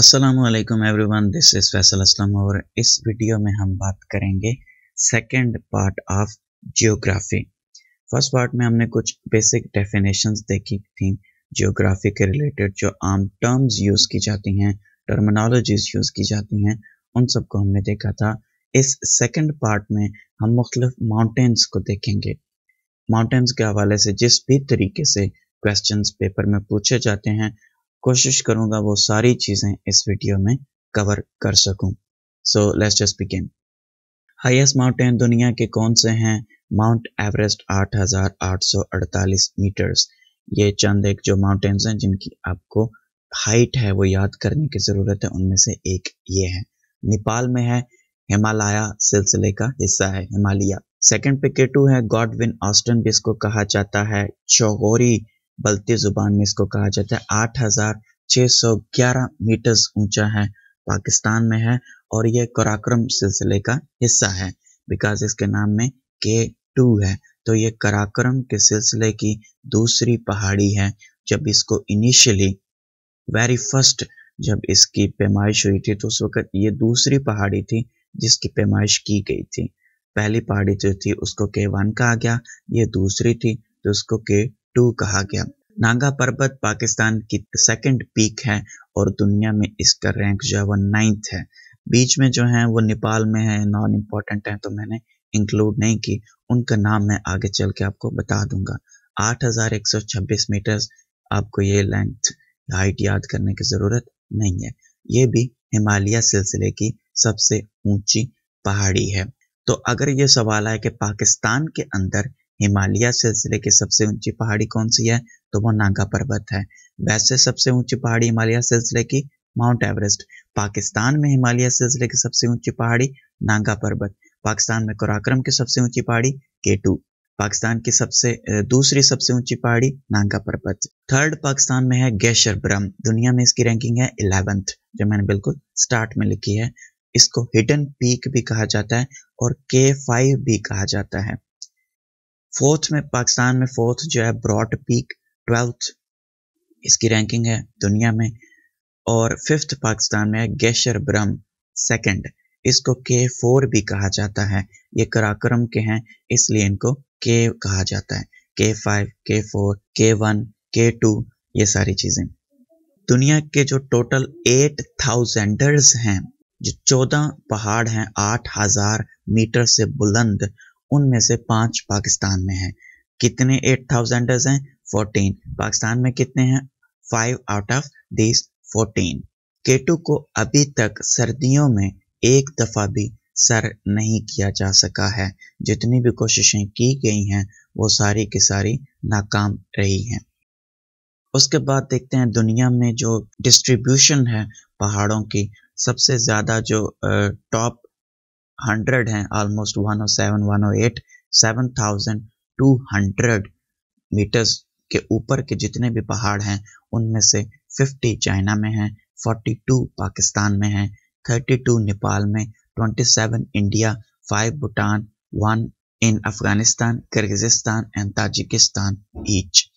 असलम वन this is Faisal Aslam और इस वीडियो में हम बात करेंगे second part of geography first part में हमने कुछ बेसिक डेफिनेशंस देखी थी जियोग्राफी के रिलेटेड जो आम टर्म्स यूज़ की जाती हैं टर्मिनोलॉजीज यूज़ की जाती हैं उन सबको हमने देखा था इस सेकेंड पार्ट में हम मुख्तफ माउंटेंस को देखेंगे माउंटेंस के हवाले से जिस भी तरीके से क्वेश्चन पेपर में पूछे जाते हैं कोशिश करूंगा वो सारी चीज़ें इस वीडियो में कवर कर सकूं so let's just begin highest mountain दुनिया के कौन से हैं माउंट एवरेस्ट 8,848 मीटर्स ये चंद एक जो माउंटेन्स हैं जिनकी आपको हाइट है वो याद करने की ज़रूरत है उनमें से एक ये है नेपाल में है हिमालया सिलसिले का हिस्सा है हिमालय सेकंड पे टू है गॉडविन ऑस्टन भी इसको कहा जाता है चौगोरी बल्ती जुबान में इसको कहा जाता है आठ हजार छः सौ ग्यारह मीटर्स ऊंचा है पाकिस्तान में है और यह कराक्रम सिलसिले का हिस्सा है बिकॉज इसके नाम में के टू है तो ये कराक्रम के सिलसिले की दूसरी पहाड़ी है जब इसको इनिशियली वेरी फर्स्ट जब इसकी पैमाइश हुई थी तो उस वक्त ये दूसरी पहाड़ी थी जिसकी पैमाइश की गई थी पहली पहाड़ी जो थी उसको के वन कहा गया ये दूसरी थी तो उसको के टू कहा गया नागा पर्वत पाकिस्तान की सेकंड पीक है और दुनिया में इसका रैंक जो है वो नाइन्थ है बीच में जो है वो नेपाल में है नॉन इम्पोर्टेंट है तो मैंने इंक्लूड नहीं की उनका नाम मैं आगे चल के आपको बता दूंगा 8,126 मीटर आपको ये लेंथ हाइट याद करने की ज़रूरत नहीं है ये भी हिमालय सिलसिले की सबसे ऊंची पहाड़ी है तो अगर ये सवाल आए कि पाकिस्तान के अंदर हिमालय सिलसिले की सबसे ऊंची पहाड़ी कौन सी है तो वो नागा पर्वत है वैसे सबसे ऊंची पहाड़ी हिमालय सिलसिले की माउंट एवरेस्ट पाकिस्तान में हिमालय सिलसिले की सबसे ऊंची पहाड़ी नागा पर्वत पाकिस्तान में कराक्रम की सबसे ऊंची पहाड़ी केटू पाकिस्तान की सबसे दूसरी सबसे ऊंची पहाड़ी नागा पर्वत थर्ड पाकिस्तान में है गैशर ब्रह्म दुनिया में इसकी रैंकिंग है इलेवेंथ जो मैंने बिल्कुल स्टार्ट में लिखी है इसको हिडन पीक भी कहा जाता है और के फाइव भी कहा जाता है फोर्थ में पाकिस्तान में फोर्थ जो है ब्रॉड पीक ट्वेल्थ इसकी रैंकिंग है दुनिया में और फिफ्थ पाकिस्तान में है गैशर ब्रह्म सेकंड इसको के फोर भी कहा जाता है ये कराक्रम के हैं इसलिए इनको के कहा जाता है के फाइव के फोर के वन के टू ये सारी चीज़ें दुनिया के जो टोटल एट थाउजेंडर्स हैं जो चौदह पहाड़ हैं आठ हजार मीटर से बुलंद उनमें से पांच पाकिस्तान में हैं कितने एट थाउजेंडर्स हैं फोर्टीन पाकिस्तान में कितने हैं five out of this fourteen K two को अभी तक सर्दियों में एक दफ़ा भी सर नहीं किया जा सका है जितनी भी कोशिशें की गई हैं वो सारी की सारी नाकाम रही हैं उसके बाद देखते हैं दुनिया में जो डिस्ट्रीब्यूशन है पहाड़ों की सबसे ज़्यादा जो टॉप हंड्रेड हैं almost one O seven one O eight seven thousand two hundred metres के ऊपर के जितने भी पहाड़ हैं उनमें से फिफ्टी चाइना में हैं फोर्टी टू पाकिस्तान में हैं थर्टी टू नेपाल में twenty seven India five Bhutan one in Afghanistan Kyrgyzstan and Tajikistan each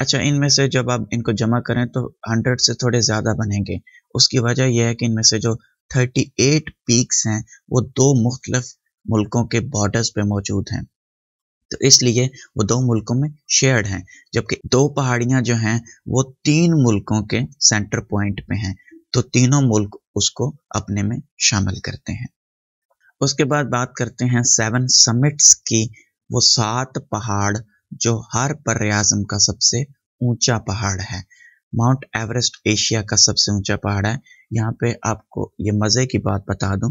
अच्छा इनमें से जब आप इनको जमा करें तो हंड्रेड से थोड़े ज़्यादा बनेंगे उसकी वजह यह है कि इनमें से जो 38 पीक्स हैं वो दो मुख्तलफ मुल्कों के बॉर्डर्स पे मौजूद हैं तो इसलिए वो दो मुल्कों में शेयर्ड हैं जबकि दो पहाड़ियाँ जो हैं वो तीन मुल्कों के सेंटर पॉइंट पे हैं तो तीनों मुल्क उसको अपने में शामिल करते हैं उसके बाद बात करते हैं सेवन समिट्स की वो सात पहाड़ जो हर पर का सबसे ऊंचा पहाड़ है माउंट एवरेस्ट एशिया का सबसे ऊंचा पहाड़ है यहाँ पे आपको ये मज़े की बात बता दूं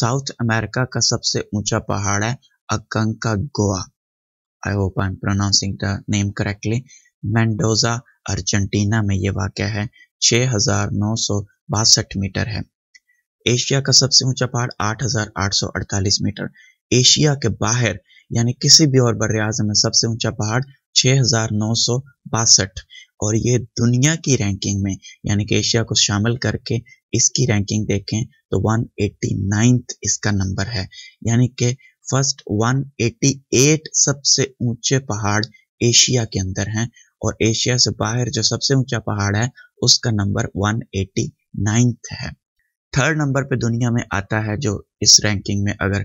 साउथ अमेरिका का सबसे ऊंचा पहाड़ है Aconcagua I hope I am pronouncing the name correctly Mendoza Argentina में ये वाक़ है छ हज़ार नौ सौ बासठ मीटर है एशिया का सबसे ऊंचा पहाड़ 8,848 मीटर एशिया के बाहर यानी किसी भी और बर में सबसे ऊंचा पहाड़ बासठ और ये दुनिया की रैंकिंग में यानी कि एशिया को शामिल करके इसकी रैंकिंग देखें तो 189th इसका नंबर है यानी कि फर्स्ट 188 सबसे ऊंचे पहाड़ एशिया के अंदर हैं और एशिया से बाहर जो सबसे ऊंचा पहाड़ है उसका नंबर 189 है थर्ड नंबर पे दुनिया में आता है जो इस रैंकिंग में अगर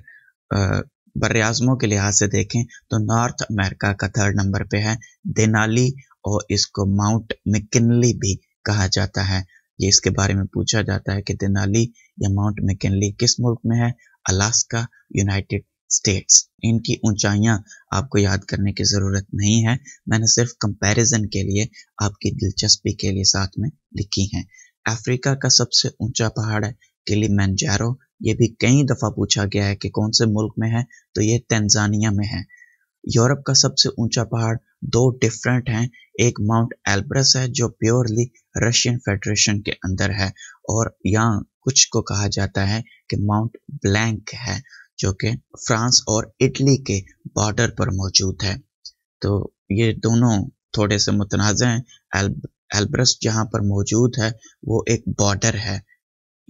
बरआज़मों के लिहाज से देखें तो नॉर्थ अमेरिका का थर्ड नंबर पे है देनाली और इसको माउंट मैकिनली भी कहा जाता है ये इसके बारे में पूछा जाता है कि दिनाली या माउंट मैकिनली किस मुल्क में है अलास्का यूनाइटेड स्टेट्स इनकी ऊंचाइयां आपको याद करने की ज़रूरत नहीं है मैंने सिर्फ कंपैरिजन के लिए आपकी दिलचस्पी के लिए साथ में लिखी हैं अफ्रीका का सबसे ऊंचा पहाड़ है किली मैनजैरो ये भी कई दफ़ा पूछा गया है कि कौन से मुल्क में है तो ये तंजानिया में है यूरोप का सबसे ऊंचा पहाड़ दो डिफरेंट हैं एक माउंट एल्ब्रस है जो प्योरली रशियन फेडरेशन के अंदर है और यहाँ कुछ को कहा जाता है कि माउंट ब्लैंक है जो कि फ्रांस और इटली के बॉर्डर पर मौजूद है तो ये दोनों थोड़े से मुतनाज़ हैं एल्ब्रस जहाँ पर मौजूद है वो एक बॉर्डर है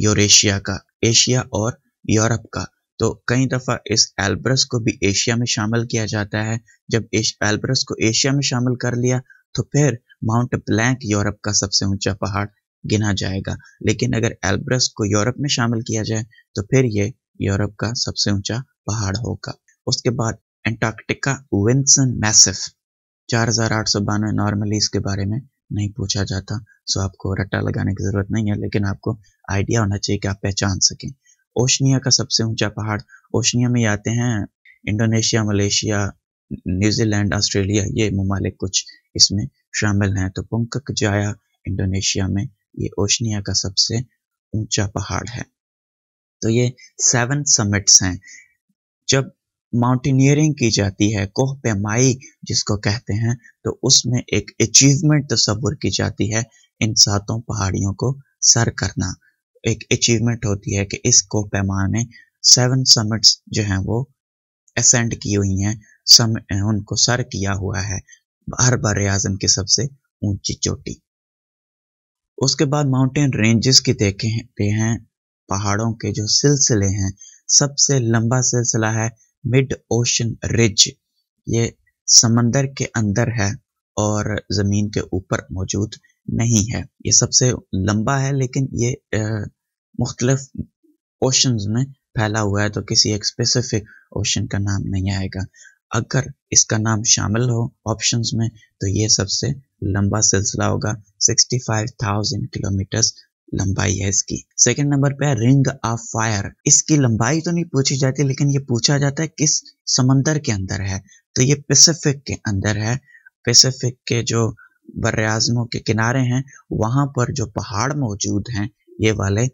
यूरेशिया का एशिया और यूरोप का तो कई दफ़ा इस एल्ब्रस को भी एशिया में शामिल किया जाता है जब इस एल्ब्रस को एशिया में शामिल कर लिया तो फिर माउंट ब्लैंक यूरोप का सबसे ऊंचा पहाड़ गिना जाएगा लेकिन अगर एल्ब्रस को यूरोप में शामिल किया जाए तो फिर ये यूरोप का सबसे ऊंचा पहाड़ होगा उसके बाद एंटार्क्टिका विंसन मैसिफ चार हजार आठ सौ बानवे नॉर्मली इसके बारे में नहीं पूछा जाता सो आपको रट्टा लगाने की जरूरत नहीं है लेकिन आपको आइडिया होना चाहिए कि आप पहचान सकें ओशनिया का सबसे ऊंचा पहाड़ ओशनिया में आते हैं इंडोनेशिया मलेशिया न्यूजीलैंड ऑस्ट्रेलिया ये ममालिक कुछ इसमें शामिल हैं तो पुंकक जाया इंडोनेशिया में ये ओशनिया का सबसे ऊंचा पहाड़ है तो ये सेवन समिट्स हैं जब माउंटेनियरिंग की जाती है कोह पैमाई जिसको कहते हैं तो उसमें एक अचीवमेंट तस्वुर की जाती है इन सातों पहाड़ियों को सर करना एक अचीवमेंट होती है कि इसको पैमा ने सेवन समिट्स जो हैं वो असेंड की हुई हैं सम उनको सर किया हुआ है हर बार आजम की सबसे ऊंची चोटी उसके बाद माउंटेन रेंजेस की देखते हैं पहाड़ों के जो सिलसिले हैं सबसे लंबा सिलसिला है मिड ओशन रिज ये समंदर के अंदर है और ज़मीन के ऊपर मौजूद नहीं है ये सबसे लंबा है लेकिन ये मुख्तलिफ ओशन में फैला हुआ है तो किसी एक स्पेसिफिक ओशन का नाम नहीं आएगा अगर इसका नाम शामिल हो ऑप्शन में तो ये सबसे लंबा सिलसिला होगा 65,000 किलोमीटर लंबाई है इसकी सेकेंड नंबर पे रिंग ऑफ फायर इसकी लंबाई तो नहीं पूछी जाती लेकिन ये पूछा जाता है किस समंदर के अंदर है तो ये पैसिफिक के अंदर है पैसिफिक के जो बर्राजमों के किनारे हैं वहां पर जो पहाड़ मौजूद हैं ये वाले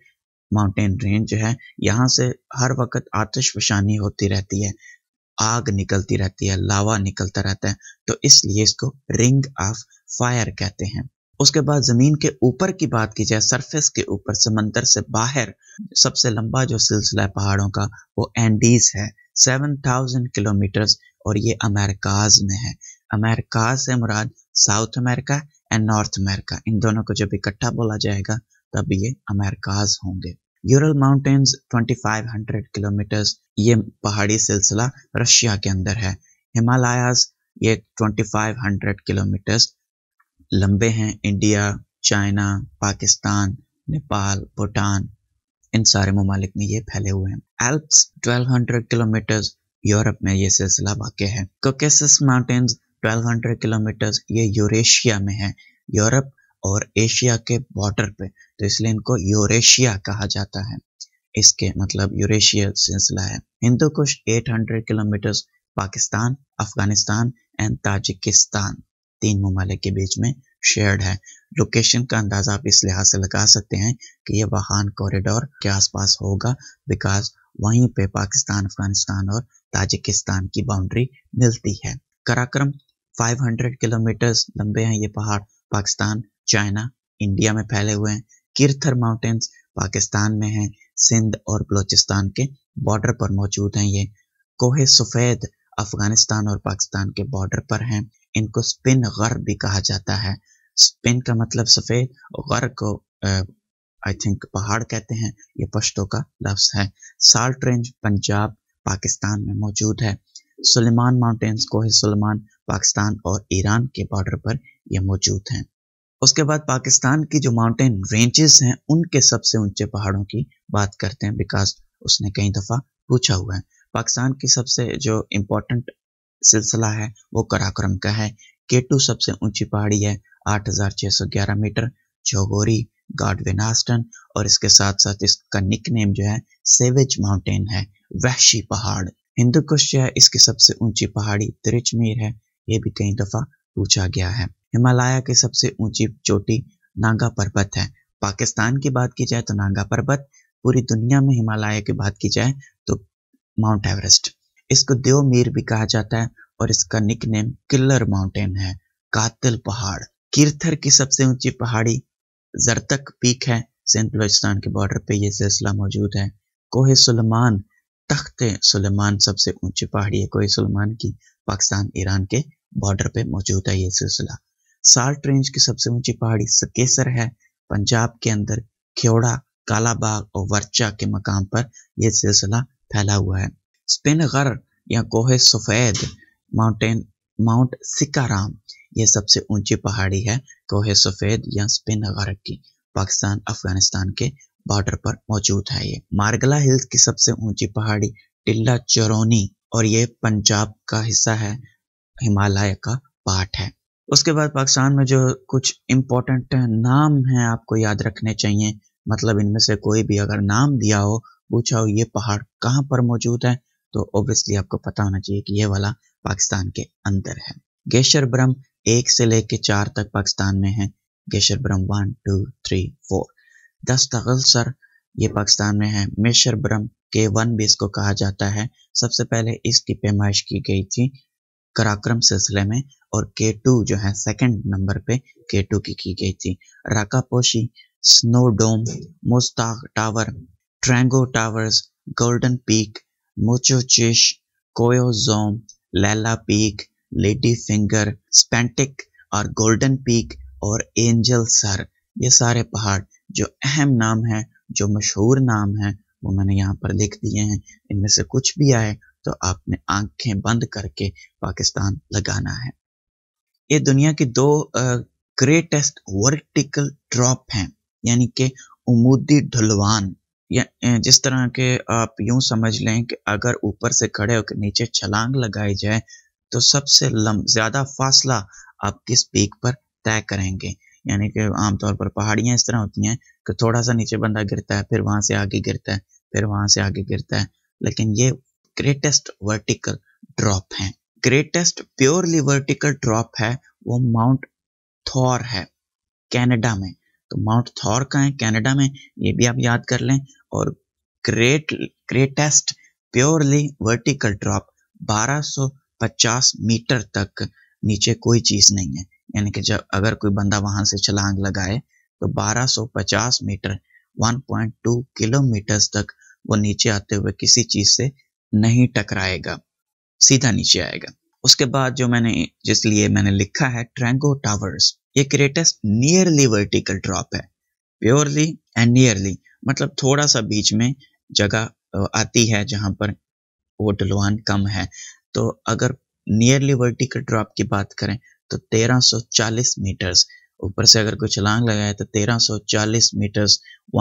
माउंटेन रेंज है यहाँ से हर वक्त आतिशफशानी होती रहती है आग निकलती रहती है लावा निकलता रहता है तो इसलिए इसको रिंग ऑफ फायर कहते हैं उसके बाद ज़मीन के ऊपर की बात की जाए सरफेस के ऊपर समंदर से बाहर सबसे लंबा जो सिलसिला है पहाड़ों का वो एंडीज है सेवन थाउजेंड किलोमीटर्स और ये अमेरिकाज में है अमेरिकाज से मुराद South America and North America इन दोनों को जब इकट्ठा बोला जाएगा तब ये अमेरिकाज होंगे यूरल माउंटेन्स 2500 किलोमीटर ये पहाड़ी सिलसिला रशिया के अंदर है हिमालयाज ये 2500 किलोमीटर लंबे हैं इंडिया चाइना पाकिस्तान नेपाल भूटान इन सारे ममालिक में ये फैले हुए हैं एल्प्स 1200 किलोमीटर यूरोप में ये सिलसिला वाक्य है कोकेसस माउंटेन्स 1200 किलोमीटर ये यूरेशिया में है यूरोप और एशिया के बॉर्डर पे तो इसलिए इनको यूरेशिया कहा जाता है इसके मतलब यूरेशिया सिलसिला है Hindu Kush 800 kilometre Pakistan Afghanistan and Tajikistan तीन ममालिक के बीच में शेयर्ड है लोकेशन का अंदाज़ा आप इस लिहाज से लगा सकते हैं कि यह वाहन कॉरिडोर के आसपास होगा बिकॉज वहीं पे पाकिस्तान अफगानिस्तान और ताजिकिस्तान की बाउंड्री मिलती है कराक्रम 500 किलोमीटर लंबे हैं ये पहाड़ पाकिस्तान चाइना इंडिया में फैले हुए हैं किरथर माउंटेन्स पाकिस्तान में हैं सिंध और बलूचिस्तान के बॉर्डर पर मौजूद हैं ये कोहे सफ़ेद अफगानिस्तान और पाकिस्तान के बॉर्डर पर हैं इनको स्पिन गर भी कहा जाता है स्पिन का मतलब सफ़ेद गर को आई थिंक पहाड़ कहते हैं ये पश्तों का लफ्स है साल्ट रेंज पंजाब पाकिस्तान में मौजूद है सुलेमान माउंटेन्स कोहे सुलेमान पाकिस्तान और ईरान के बॉर्डर पर ये मौजूद हैं उसके बाद पाकिस्तान की जो माउंटेन रेंजेस हैं उनके सबसे ऊंचे पहाड़ों की बात करते हैं बिकॉज उसने कई दफ़ा पूछा हुआ है पाकिस्तान की सबसे जो इम्पोर्टेंट सिलसिला है वो कराक्रम का है केटू सबसे ऊंची पहाड़ी है 8,611 मीटर छोगोरी विनास्टन और इसके साथ साथ इसका निक नेम जो है सेवेज माउंटेन है वहशी पहाड़ हिंदू कुश जो है इसकी सबसे ऊंची पहाड़ी त्रिचमीर है ये भी कई दफ़ा पूछा गया है हिमालय की सबसे ऊंची चोटी नागा पर्वत है पाकिस्तान की बात की जाए तो नागा पर्वत पूरी दुनिया में हिमालय की बात की जाए तो माउंट एवरेस्ट इसको देव मीर भी कहा जाता है और इसका निक नेम किल्लर माउंटेन है कातिल पहाड़ कीर्थर की सबसे ऊंची पहाड़ी जरतक पीक है सेंट बलोचिस्तान के बॉर्डर पे ये सिलसिला मौजूद है कोहे सुलेमान तख्त सुलेमान सबसे ऊंची पहाड़ी है कोहे सुलेमान की पाकिस्तान ईरान के बॉर्डर पे मौजूद है ये सिलसिला साल्ट रेंज की सबसे ऊंची पहाड़ी सकेसर है पंजाब के अंदर खेवड़ा कालाबाग और वर्चा के मकाम पर यह सिलसिला फैला हुआ है स्पिन गर या कोहे सफ़ेद माउंटेन माउंट सिकाराम यह सबसे ऊंची पहाड़ी है कोहे सफ़ेद या स्पिन गर की पाकिस्तान अफगानिस्तान के बॉर्डर पर मौजूद है ये मार्गला हिल्स की सबसे ऊंची पहाड़ी टिल्ला चरोनी और ये पंजाब का हिस्सा है हिमालय का पार्ट है उसके बाद पाकिस्तान में जो कुछ इम्पोर्टेंट नाम हैं आपको याद रखने चाहिए मतलब इनमें से कोई भी अगर नाम दिया हो पूछा हो ये पहाड़ कहाँ पर मौजूद है तो ऑब्वियसली आपको पता होना चाहिए कि ये वाला पाकिस्तान के अंदर है गेशर ब्रह्म एक से लेके चार तक पाकिस्तान में है Gasherbrum one two three four Distaghil Sar ये पाकिस्तान में है मेशर ब्रह्म के वन भी इसको कहा जाता है सबसे पहले इसकी पैमाइश की गई थी कराक्रम सिलसिले में और के टू जो है सेकंड नंबर पे के टू की की गई थी Rakaposhi Snow Dome Muztagh Tower Trango Towers Golden Peak मोचोचिश कोयोजोम Laila Peak Lady Finger Spantik और गोल्डन पीक और एंजल सर ये सारे पहाड़ जो अहम नाम है जो मशहूर नाम है वो मैंने यहाँ पर लिख दिए हैं इनमें से कुछ भी आए तो आपने आंखें बंद करके पाकिस्तान लगाना है ये दुनिया की दो ग्रेटेस्ट वर्टिकल ड्रॉप हैं यानी कि उमूदी ढुलवान जिस तरह के आप यूं समझ लें कि अगर ऊपर से खड़े होकर नीचे छलांग लगाई जाए तो सबसे लम ज़्यादा फासला आप किस पीक पर तय करेंगे यानी कि आमतौर पर पहाड़ियां इस तरह होती हैं कि थोड़ा सा नीचे बंदा गिरता है फिर वहां से आगे गिरता है फिर वहां से आगे गिरता है लेकिन ये ग्रेटेस्ट वर्टिकल ड्रॉप है ग्रेटेस्ट प्योरली वर्टिकल ड्रॉप है वो माउंट थॉर है कनाडा में तो माउंट थॉर का है कनाडा में ये भी आप याद कर लें और great greatest purely vertical drop 1250 metre तक नीचे कोई चीज नहीं है यानी कि जब अगर कोई बंदा वहां से छलांग लगाए तो 1250 मीटर 1.2 किलोमीटर तक वो नीचे आते हुए किसी चीज से नहीं टकराएगा सीधा नीचे आएगा उसके बाद जो मैंने जिसलिए मैंने लिखा है ट्रेंगो टावर्स ये क्रेटस नियरली वर्टिकल ड्रॉप है प्योरली एंड नियरली मतलब थोड़ा सा बीच में जगह आती है जहां पर वो डलवान कम है तो अगर नियरली वर्टिकल ड्रॉप की बात करें तो 1340 मीटर्स ऊपर से अगर कोई छलांग लगाए तो 1340 मीटर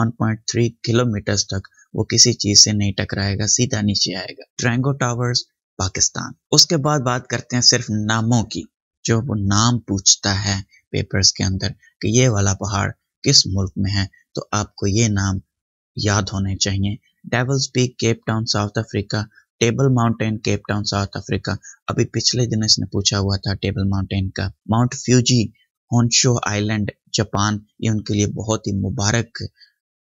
1.3 किलोमीटर तक वो किसी चीज से नहीं टकराएगा सीधा नीचे आएगा ट्रैंगो टावर्स पाकिस्तान उसके बाद बात करते हैं सिर्फ नामों की जो वो नाम पूछता है पेपर्स के अंदर कि ये वाला पहाड़ किस मुल्क में है तो आपको ये नाम याद होने चाहिए Devil's Peak Cape Town South Africa Table Mountain Cape Town South Africa अभी पिछले दिन इसने पूछा हुआ था टेबल माउंटेन का Mount Fuji Honshu Island Japan ये उनके लिए बहुत ही मुबारक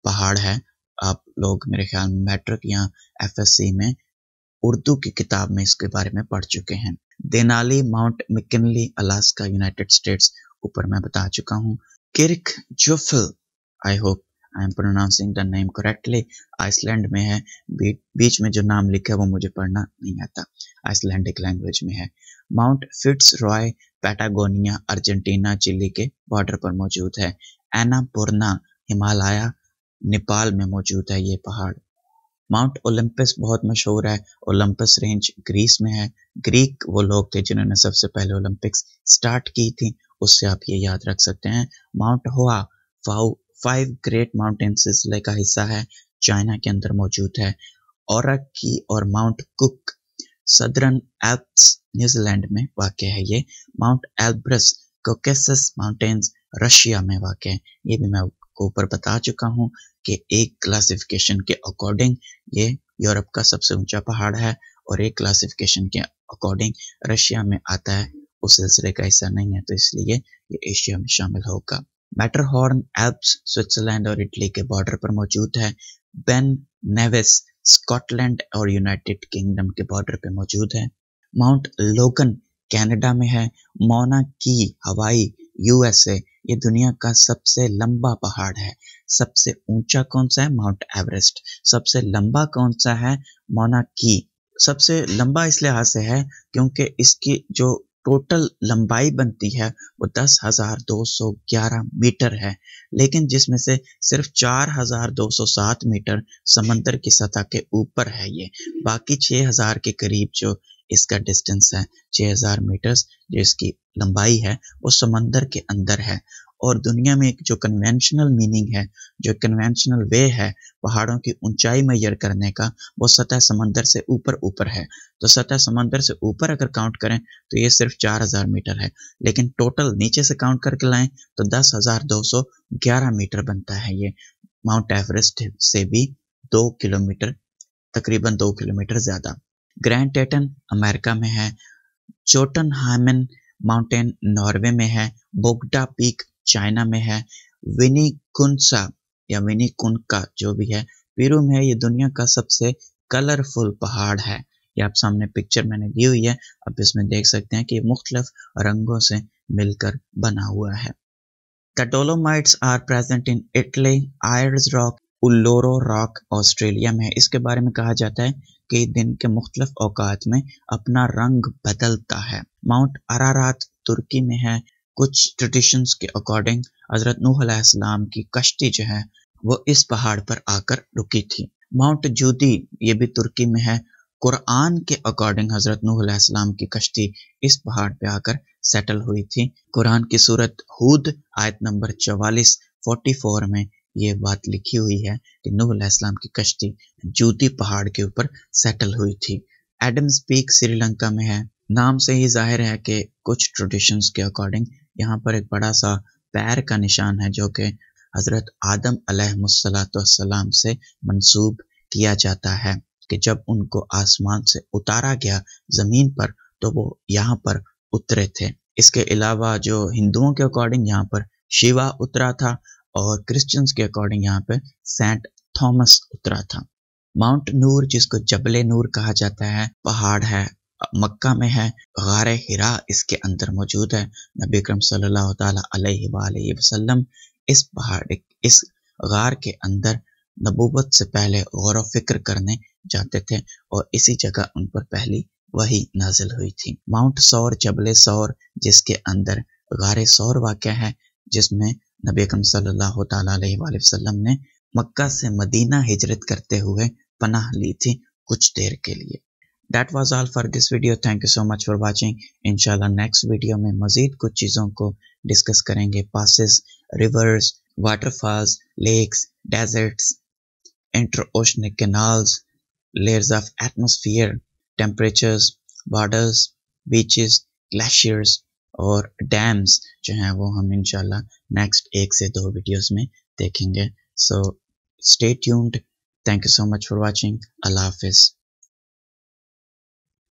पहाड़ है आप लोग मेरे ख्याल में मैट्रिक या एफएससी में उर्दू की किताब में इसके बारे में पढ़ चुके हैं Denali Mount McKinley Alaska United States ऊपर मैं बता चुका हूँ Kirkjufell I hope I am pronouncing the name correctly Iceland में है बीच में जो नाम लिखा है वो मुझे पढ़ना नहीं आता आइसलैंडिक लैंग्वेज में है Mount Fitz Roy Patagonia Argentina Chile के बॉर्डर पर मौजूद है एनापुरना हिमालय नेपाल में मौजूद है ये पहाड़ माउंट ओलंपस बहुत मशहूर है ओलंपस रेंज ग्रीस में है ग्रीक वो लोग थे जिन्होंने सबसे पहले ओलंपिक्स स्टार्ट की थी उससे आप ये याद रख सकते हैं माउंट हुआ फाउ फाइव ग्रेट माउंटेन सिलसिले का हिस्सा है चाइना के अंदर मौजूद है और और Mount Cook Southern Alps New Zealand में वाक़ है ये Mount Elbrus Caucasus Mountains Russia में वाक़ है ये भी मैं आपको ऊपर बता चुका हूँ कि एक क्लासिफिकेशन के अकॉर्डिंग ये यूरोप का सबसे ऊंचा पहाड़ है और एक क्लासिफिकेशन के अकॉर्डिंग रशिया में आता है उस सिलसिले का हिस्सा नहीं है तो इसलिए ये एशिया में शामिल होगा मैटरहॉर्न एल्प्स स्विट्जरलैंड और इटली के बॉर्डर पर मौजूद है बेन नेविस स्कॉटलैंड और यूनाइटेड किंगडम के बॉर्डर पे मौजूद है माउंट लोगन कनाडा में है मोना की हवाई यूएसए ये दुनिया का सबसे लंबा पहाड़ है सबसे ऊंचा कौन सा है माउंट एवरेस्ट सबसे लंबा कौन सा है मोना की सबसे लंबा इस लिहाज से है क्योंकि इसकी जो टोटल लंबाई बनती है वो दस हजार दो सौ ग्यारह मीटर है लेकिन जिसमें से सिर्फ चार हजार दो सौ सात मीटर समंदर की सतह के ऊपर है ये बाकी छह हजार के करीब जो इसका डिस्टेंस है 6000 मीटर जो इसकी लंबाई है वो समंदर के अंदर है और दुनिया में जो कन्वेंशनल मीनिंग है जो कन्वेंशनल वे है पहाड़ों की ऊंचाई मैयर करने का वो सतह समंदर से ऊपर ऊपर है तो सतह समंदर से ऊपर अगर काउंट करें तो ये सिर्फ 4000 मीटर है लेकिन टोटल नीचे से काउंट करके लाएं तो 10,211 मीटर बनता है ये माउंट एवरेस्ट से भी दो किलोमीटर तकरीबन दो किलोमीटर ज़्यादा ग्रैंड टेटन अमेरिका में है चोटन हाइमन माउंटेन नॉर्वे में है बोगडा पीक चाइना में है विनी कुंसा या विनी कुनका जो भी है पेरू में है ये दुनिया का सबसे कलरफुल पहाड़ है ये आप सामने पिक्चर मैंने दी हुई है आप इसमें देख सकते हैं कि मुख्तलिफ रंगों से मिलकर बना हुआ है the Dolomites are present in Italy Ayers Rock Uluru rock Australia में इसके बारे में कहा जाता है के दिन के मुख्तलिफ अवकात में अपना रंग बदलता है माउंट अरारात तुर्की में है कुछ ट्रेडिशंस के अकॉर्डिंग हजरत नूहलाम की कश्ती जो है वो इस पहाड़ पर आकर रुकी थी माउंट जूदी ये भी तुर्की में है कुरान के अकॉर्डिंग हजरत नूहलाम की कश्ती इस पहाड़ पे आकर सेटल हुई थी कुरान की सूरत हूद आयत नंबर चवालीस फोर्टी फोर में ये बात लिखी हुई है कि नूह की कश्ती जूती पहाड़ के ऊपर सेटल हुई थी एडम्स पीक श्रीलंका में है नाम से ही जाहिर है कि कुछ ट्रेडिशंस के अकॉर्डिंग यहाँ पर एक बड़ा सा पैर का निशान है जो कि हज़रत आदम अलहलाम से मंसूब किया जाता है कि जब उनको आसमान से उतारा गया ज़मीन पर तो वो यहाँ पर उतरे थे इसके अलावा जो हिंदुओं के अकॉर्डिंग यहाँ पर शिवा उतरा था और क्रिश्चियंस के अकॉर्डिंग यहाँ पे सेंट थॉमस उतरा था माउंट नूर जिसको जबले नूर कहा जाता है पहाड़ है मक्का में है गार हिरा इसके अंदर मौजूद है नबी करम वसल्लम इस पहाड़ इस गार के अंदर नबूबत से पहले गौर व फिक्र करने जाते थे और इसी जगह उन पर पहली वही नाजिल हुई थी माउंट सौर जबले सौर जिसके अंदर गार सौर वाक़ है जिसमें नबी अकम सल्लल्लाहु अलैहि वसल्लम ने मक्का से मदीना हिजरत करते हुए पनाह ली थी कुछ देर के लिए that was all for this video thank you so much for watching इनशाला नेक्स्ट वीडियो में मजीद कुछ चीज़ों को डिस्कस करेंगे passes rivers waterfalls lakes deserts inter interoceanic canals layers of atmosphere temperatures borders beaches glaciers और डैम्स जो हैं वो हम इनशाला नेक्स्ट एक से दो वीडियोस में देखेंगे so stay tuned thank you so much for watching अल्लाह हाफिज़